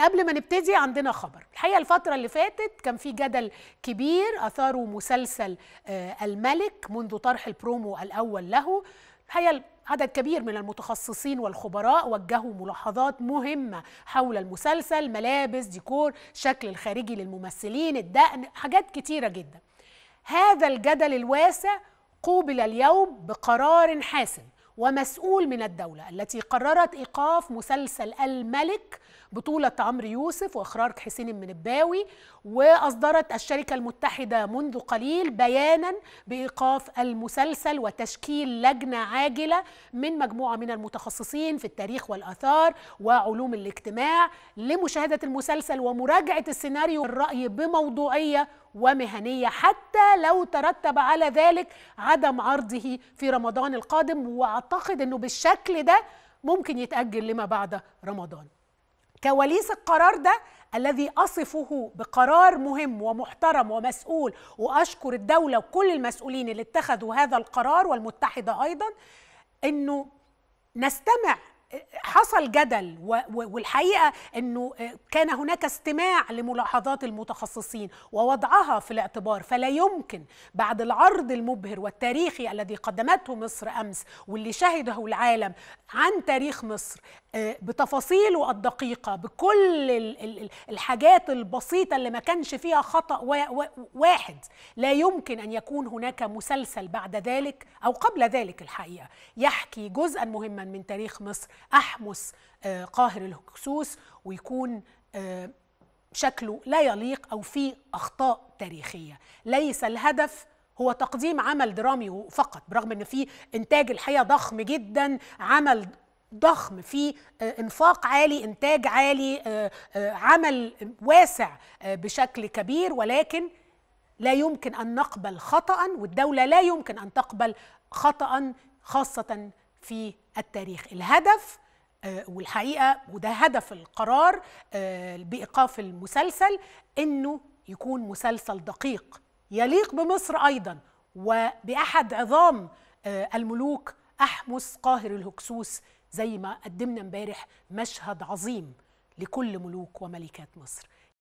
قبل ما نبتدي عندنا خبر الحقيقه الفتره اللي فاتت كان في جدل كبير اثاره مسلسل آه، الملك منذ طرح البرومو الاول له الحقيقه عدد كبير من المتخصصين والخبراء وجهوا ملاحظات مهمه حول المسلسل ملابس ديكور شكل الخارجي للممثلين الدقن حاجات كتيره جدا هذا الجدل الواسع قوبل اليوم بقرار حاسم ومسؤول من الدولة التي قررت إيقاف مسلسل الملك بطولة عمرو يوسف وإخراج حسين المنباوي وأصدرت الشركة المتحدة منذ قليل بيانا بإيقاف المسلسل وتشكيل لجنة عاجلة من مجموعة من المتخصصين في التاريخ والآثار وعلوم الاجتماع لمشاهدة المسلسل ومراجعة السيناريو الرأي بموضوعية ومهنية حتى لو ترتب على ذلك عدم عرضه في رمضان القادم وأعتقد أنه بالشكل ده ممكن يتأجل لما بعد رمضان كواليس القرار ده الذي أصفه بقرار مهم ومحترم ومسؤول وأشكر الدولة وكل المسؤولين اللي اتخذوا هذا القرار والمتحدة أيضا أنه نستمع حصل جدل والحقيقه انه آه، كان هناك استماع لملاحظات المتخصصين ووضعها في الاعتبار فلا يمكن بعد العرض المبهر والتاريخي الذي قدمته مصر امس واللي شهده العالم عن تاريخ مصر آه، بتفاصيله الدقيقه بكل الحاجات البسيطه اللي ما كانش فيها خطا واحد لا يمكن ان يكون هناك مسلسل بعد ذلك او قبل ذلك الحقيقه يحكي جزءا مهما من تاريخ مصر أحمس آه، قاهر الهكسوس ويكون آه، شكله لا يليق أو فيه أخطاء تاريخية ليس الهدف هو تقديم عمل درامي فقط برغم ان في انتاج الحقيقه ضخم جدا عمل ضخم في آه، انفاق عالي انتاج عالي عمل واسع بشكل كبير ولكن لا يمكن ان نقبل خطا والدوله لا يمكن ان تقبل خطا خاصه في التاريخ الهدف آه، والحقيقه وده هدف القرار آه، بايقاف المسلسل انه يكون مسلسل دقيق يليق بمصر ايضا وباحد عظام آه، الملوك احمس قاهر الهكسوس زي ما قدمنا امبارح مشهد عظيم لكل ملوك وملكات مصر